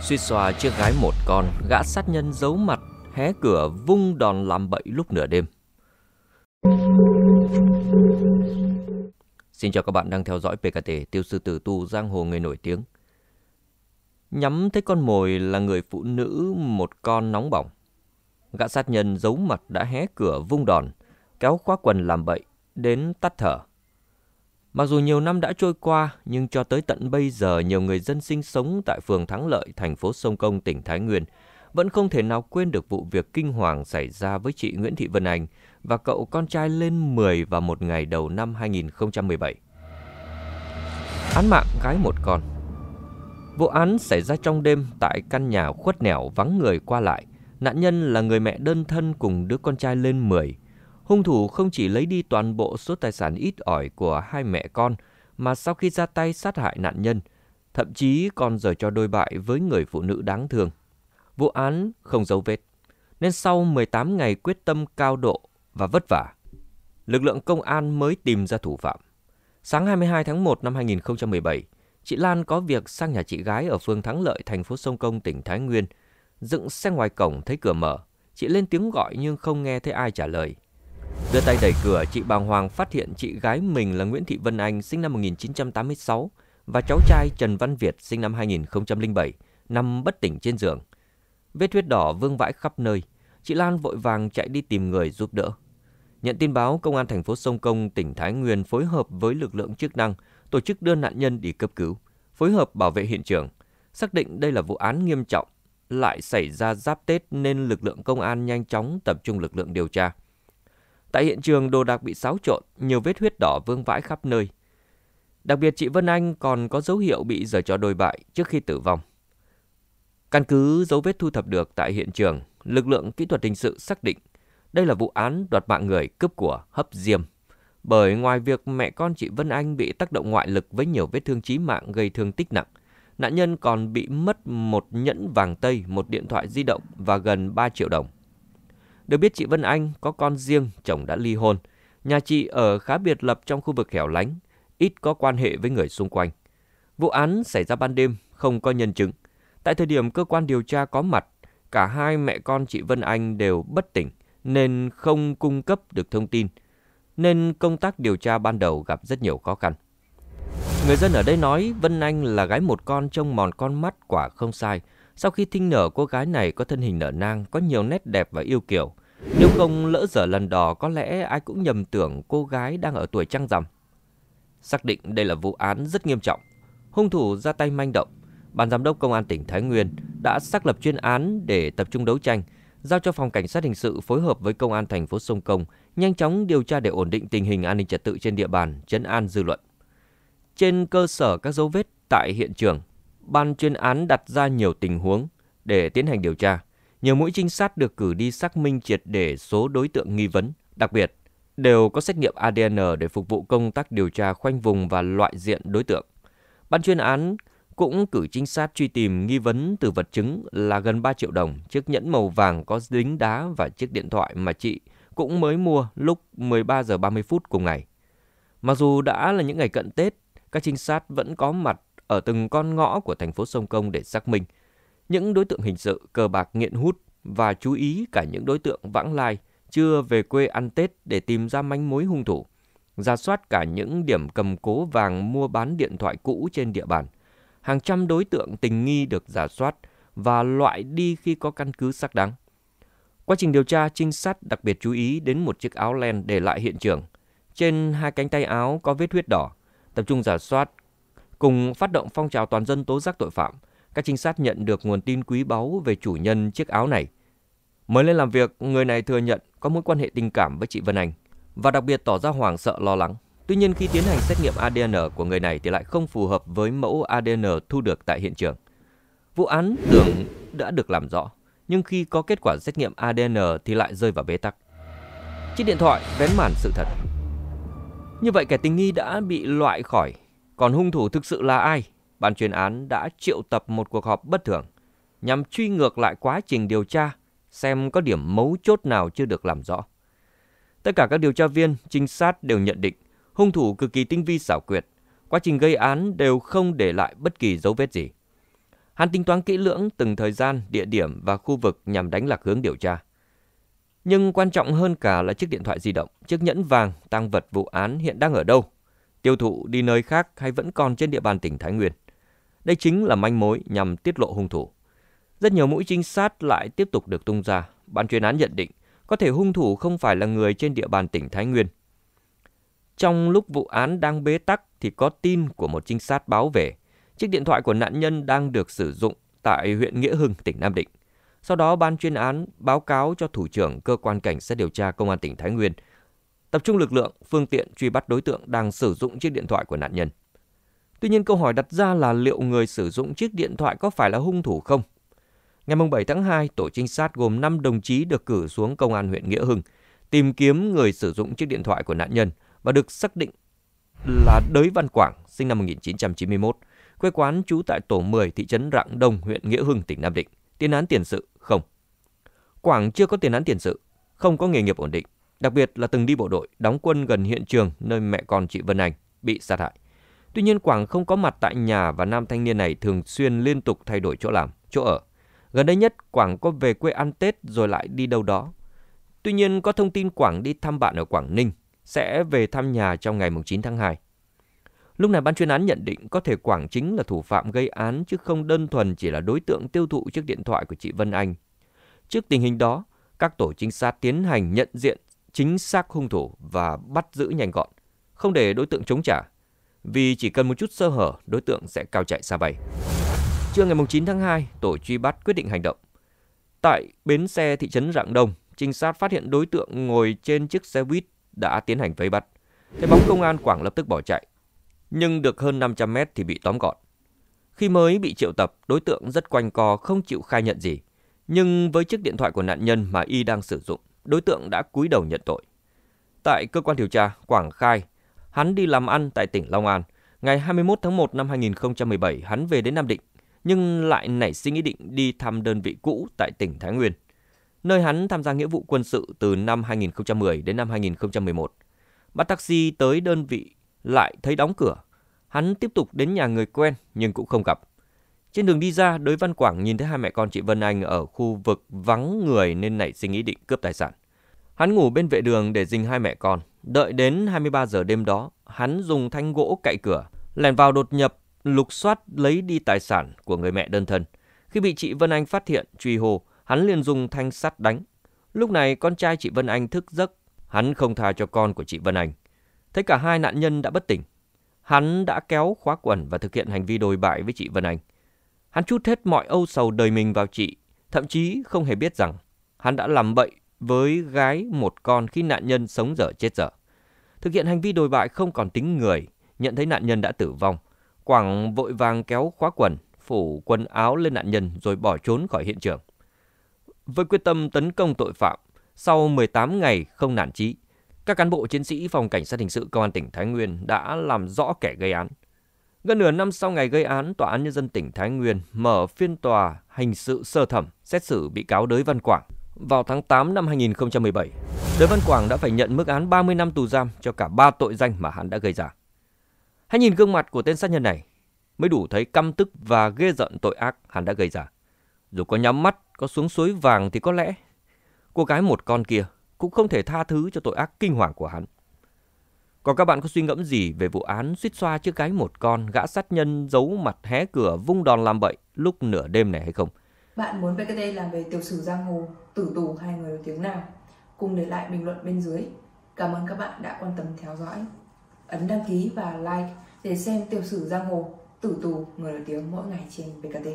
Suy xòa chiếc gái một con, gã sát nhân giấu mặt, hé cửa vung đòn làm bậy lúc nửa đêm. Xin chào các bạn đang theo dõi PKT Tiêu sư tử tu giang hồ người nổi tiếng. Nhắm thấy con mồi là người phụ nữ một con nóng bỏng. Gã sát nhân giấu mặt đã hé cửa vung đòn, kéo khóa quần làm bậy, đến tắt thở. Mặc dù nhiều năm đã trôi qua, nhưng cho tới tận bây giờ nhiều người dân sinh sống tại phường Thắng Lợi, thành phố Sông Công, tỉnh Thái Nguyên vẫn không thể nào quên được vụ việc kinh hoàng xảy ra với chị Nguyễn Thị Vân Anh và cậu con trai lên 10 vào một ngày đầu năm 2017. Án mạng gái một con Vụ án xảy ra trong đêm tại căn nhà khuất nẻo vắng người qua lại. Nạn nhân là người mẹ đơn thân cùng đứa con trai lên 10 Hung thủ không chỉ lấy đi toàn bộ số tài sản ít ỏi của hai mẹ con, mà sau khi ra tay sát hại nạn nhân, thậm chí còn giờ cho đôi bại với người phụ nữ đáng thương. Vụ án không dấu vết, nên sau 18 ngày quyết tâm cao độ và vất vả, lực lượng công an mới tìm ra thủ phạm. Sáng 22 tháng 1 năm 2017, chị Lan có việc sang nhà chị gái ở phường Thắng Lợi, thành phố Sông Công, tỉnh Thái Nguyên. Dựng xe ngoài cổng thấy cửa mở, chị lên tiếng gọi nhưng không nghe thấy ai trả lời. Đưa tay đẩy cửa, chị bàng hoàng phát hiện chị gái mình là Nguyễn Thị Vân Anh sinh năm 1986 và cháu trai Trần Văn Việt sinh năm 2007 nằm bất tỉnh trên giường. Vết huyết đỏ vương vãi khắp nơi, chị Lan vội vàng chạy đi tìm người giúp đỡ. Nhận tin báo, công an thành phố Sông Công, tỉnh Thái Nguyên phối hợp với lực lượng chức năng tổ chức đưa nạn nhân đi cấp cứu, phối hợp bảo vệ hiện trường, xác định đây là vụ án nghiêm trọng lại xảy ra giáp Tết nên lực lượng công an nhanh chóng tập trung lực lượng điều tra. Tại hiện trường đồ đạc bị xáo trộn, nhiều vết huyết đỏ vương vãi khắp nơi. Đặc biệt chị Vân Anh còn có dấu hiệu bị giở trò đồi bại trước khi tử vong. Căn cứ dấu vết thu thập được tại hiện trường, lực lượng kỹ thuật hình sự xác định đây là vụ án đoạt mạng người cướp của hấp diêm. Bởi ngoài việc mẹ con chị Vân Anh bị tác động ngoại lực với nhiều vết thương chí mạng gây thương tích nặng, nạn nhân còn bị mất một nhẫn vàng tây, một điện thoại di động và gần 3 triệu đồng. Được biết chị Vân Anh có con riêng, chồng đã ly hôn. Nhà chị ở khá biệt lập trong khu vực hẻo lánh, ít có quan hệ với người xung quanh. Vụ án xảy ra ban đêm, không có nhân chứng. Tại thời điểm cơ quan điều tra có mặt, cả hai mẹ con chị Vân Anh đều bất tỉnh nên không cung cấp được thông tin, nên công tác điều tra ban đầu gặp rất nhiều khó khăn. Người dân ở đây nói Vân Anh là gái một con trông mòn con mắt quả không sai – sau khi thinh nở, cô gái này có thân hình nở nang, có nhiều nét đẹp và yêu kiều. Nếu không lỡ dở lần đò, có lẽ ai cũng nhầm tưởng cô gái đang ở tuổi trăng rằm. Xác định đây là vụ án rất nghiêm trọng. Hung thủ ra tay manh động. Ban giám đốc công an tỉnh Thái Nguyên đã xác lập chuyên án để tập trung đấu tranh, giao cho phòng cảnh sát hình sự phối hợp với công an thành phố Sông Công nhanh chóng điều tra để ổn định tình hình an ninh trật tự trên địa bàn, chấn an dư luận. Trên cơ sở các dấu vết tại hiện trường, ban chuyên án đặt ra nhiều tình huống để tiến hành điều tra. Nhiều mũi trinh sát được cử đi xác minh triệt để số đối tượng nghi vấn, đặc biệt đều có xét nghiệm ADN để phục vụ công tác điều tra khoanh vùng và loại diện đối tượng. Ban chuyên án cũng cử trinh sát truy tìm nghi vấn từ vật chứng là gần 3 triệu đồng, chiếc nhẫn màu vàng có dính đá và chiếc điện thoại mà chị cũng mới mua lúc 13 giờ 30 phút cùng ngày. Mặc dù đã là những ngày cận Tết, các trinh sát vẫn có mặt ở từng con ngõ của thành phố Sông Công để xác minh. Những đối tượng hình sự cờ bạc nghiện hút và chú ý cả những đối tượng vãng lai chưa về quê ăn Tết để tìm ra manh mối hung thủ. Ra soát cả những điểm cầm cố vàng mua bán điện thoại cũ trên địa bàn. Hàng trăm đối tượng tình nghi được giả soát và loại đi khi có căn cứ xác đáng. Quá trình điều tra, trinh sát đặc biệt chú ý đến một chiếc áo len để lại hiện trường. Trên hai cánh tay áo có vết huyết đỏ, tập trung giả soát cùng phát động phong trào toàn dân tố giác tội phạm, các trinh sát nhận được nguồn tin quý báu về chủ nhân chiếc áo này. Mới lên làm việc, người này thừa nhận có mối quan hệ tình cảm với chị Vân Anh và đặc biệt tỏ ra hoảng sợ lo lắng. Tuy nhiên khi tiến hành xét nghiệm ADN của người này thì lại không phù hợp với mẫu ADN thu được tại hiện trường. Vụ án tưởng đã được làm rõ, nhưng khi có kết quả xét nghiệm ADN thì lại rơi vào bế tắc. Chiếc điện thoại vén màn sự thật. Như vậy kẻ tình nghi đã bị loại khỏi còn hung thủ thực sự là ai? Ban chuyên án đã triệu tập một cuộc họp bất thường nhằm truy ngược lại quá trình điều tra, xem có điểm mấu chốt nào chưa được làm rõ. Tất cả các điều tra viên, trinh sát đều nhận định hung thủ cực kỳ tinh vi xảo quyệt, quá trình gây án đều không để lại bất kỳ dấu vết gì. Hắn tính toán kỹ lưỡng từng thời gian, địa điểm và khu vực nhằm đánh lạc hướng điều tra. Nhưng quan trọng hơn cả là chiếc điện thoại di động, chiếc nhẫn vàng, tăng vật vụ án hiện đang ở đâu tiêu thụ đi nơi khác hay vẫn còn trên địa bàn tỉnh Thái Nguyên. Đây chính là manh mối nhằm tiết lộ hung thủ. Rất nhiều mũi trinh sát lại tiếp tục được tung ra. Ban chuyên án nhận định có thể hung thủ không phải là người trên địa bàn tỉnh Thái Nguyên. Trong lúc vụ án đang bế tắc thì có tin của một trinh sát báo về. Chiếc điện thoại của nạn nhân đang được sử dụng tại huyện Nghĩa Hưng, tỉnh Nam Định. Sau đó ban chuyên án báo cáo cho thủ trưởng cơ quan cảnh sát điều tra công an tỉnh Thái Nguyên – tập trung lực lượng, phương tiện truy bắt đối tượng đang sử dụng chiếc điện thoại của nạn nhân. Tuy nhiên câu hỏi đặt ra là liệu người sử dụng chiếc điện thoại có phải là hung thủ không? Ngày 7 tháng 2, tổ trinh sát gồm 5 đồng chí được cử xuống công an huyện Nghĩa Hưng tìm kiếm người sử dụng chiếc điện thoại của nạn nhân và được xác định là Đới Văn Quảng, sinh năm 1991, quê quán trú tại tổ 10 thị trấn Rạng Đông, huyện Nghĩa Hưng, tỉnh Nam Định. Tiền án tiền sự không. Quảng chưa có tiền án tiền sự, không có nghề nghiệp ổn định, đặc biệt là từng đi bộ đội đóng quân gần hiện trường nơi mẹ con chị Vân Anh bị sát hại. Tuy nhiên Quảng không có mặt tại nhà và nam thanh niên này thường xuyên liên tục thay đổi chỗ làm, chỗ ở. Gần đây nhất Quảng có về quê ăn Tết rồi lại đi đâu đó. Tuy nhiên có thông tin Quảng đi thăm bạn ở Quảng Ninh sẽ về thăm nhà trong ngày 9 tháng 2. Lúc này ban chuyên án nhận định có thể Quảng chính là thủ phạm gây án chứ không đơn thuần chỉ là đối tượng tiêu thụ chiếc điện thoại của chị Vân Anh. Trước tình hình đó, các tổ trinh sát tiến hành nhận diện chính xác hung thủ và bắt giữ nhanh gọn, không để đối tượng chống trả. Vì chỉ cần một chút sơ hở, đối tượng sẽ cao chạy xa bay. Trưa ngày 9 tháng 2, tổ truy bắt quyết định hành động. Tại bến xe thị trấn Rạng Đông, trinh sát phát hiện đối tượng ngồi trên chiếc xe buýt đã tiến hành vây bắt. thế bóng công an Quảng lập tức bỏ chạy, nhưng được hơn 500 mét thì bị tóm gọn. Khi mới bị triệu tập, đối tượng rất quanh co không chịu khai nhận gì. Nhưng với chiếc điện thoại của nạn nhân mà y đang sử dụng, đối tượng đã cúi đầu nhận tội. Tại cơ quan điều tra, Quảng khai, hắn đi làm ăn tại tỉnh Long An. Ngày 21 tháng 1 năm 2017, hắn về đến Nam Định, nhưng lại nảy sinh ý định đi thăm đơn vị cũ tại tỉnh Thái Nguyên, nơi hắn tham gia nghĩa vụ quân sự từ năm 2010 đến năm 2011. Bắt taxi tới đơn vị lại thấy đóng cửa. Hắn tiếp tục đến nhà người quen nhưng cũng không gặp. Trên đường đi ra, đối Văn Quảng nhìn thấy hai mẹ con chị Vân Anh ở khu vực vắng người nên nảy sinh ý định cướp tài sản. Hắn ngủ bên vệ đường để dình hai mẹ con. Đợi đến 23 giờ đêm đó, hắn dùng thanh gỗ cậy cửa, lèn vào đột nhập, lục soát lấy đi tài sản của người mẹ đơn thân. Khi bị chị Vân Anh phát hiện, truy hô, hắn liền dùng thanh sắt đánh. Lúc này con trai chị Vân Anh thức giấc, hắn không tha cho con của chị Vân Anh. Thấy cả hai nạn nhân đã bất tỉnh, hắn đã kéo khóa quần và thực hiện hành vi đồi bại với chị Vân Anh. Hắn chút hết mọi âu sầu đời mình vào chị, thậm chí không hề biết rằng hắn đã làm bậy với gái một con khi nạn nhân sống dở chết dở. Thực hiện hành vi đồi bại không còn tính người, nhận thấy nạn nhân đã tử vong. Quảng vội vàng kéo khóa quần, phủ quần áo lên nạn nhân rồi bỏ trốn khỏi hiện trường. Với quyết tâm tấn công tội phạm, sau 18 ngày không nản chí, các cán bộ chiến sĩ phòng cảnh sát hình sự công an tỉnh Thái Nguyên đã làm rõ kẻ gây án, Gần nửa năm sau ngày gây án, Tòa án Nhân dân tỉnh Thái Nguyên mở phiên tòa hình sự sơ thẩm xét xử bị cáo Đới Văn Quảng vào tháng 8 năm 2017. Đới Văn Quảng đã phải nhận mức án 30 năm tù giam cho cả ba tội danh mà hắn đã gây ra. Hãy nhìn gương mặt của tên sát nhân này mới đủ thấy căm tức và ghê giận tội ác hắn đã gây ra. Dù có nhắm mắt, có xuống suối vàng thì có lẽ cô gái một con kia cũng không thể tha thứ cho tội ác kinh hoàng của hắn. Còn các bạn có suy ngẫm gì về vụ án suýt xoa chiếc gái một con gã sát nhân giấu mặt hé cửa vung đòn làm bậy lúc nửa đêm này hay không? Bạn muốn BKT làm về tiểu sử giang hồ, tử tù hay người nổi tiếng nào? Cùng để lại bình luận bên dưới. Cảm ơn các bạn đã quan tâm theo dõi. Ấn đăng ký và like để xem tiểu sử giang hồ, tử tù, người nổi tiếng mỗi ngày trên VKT.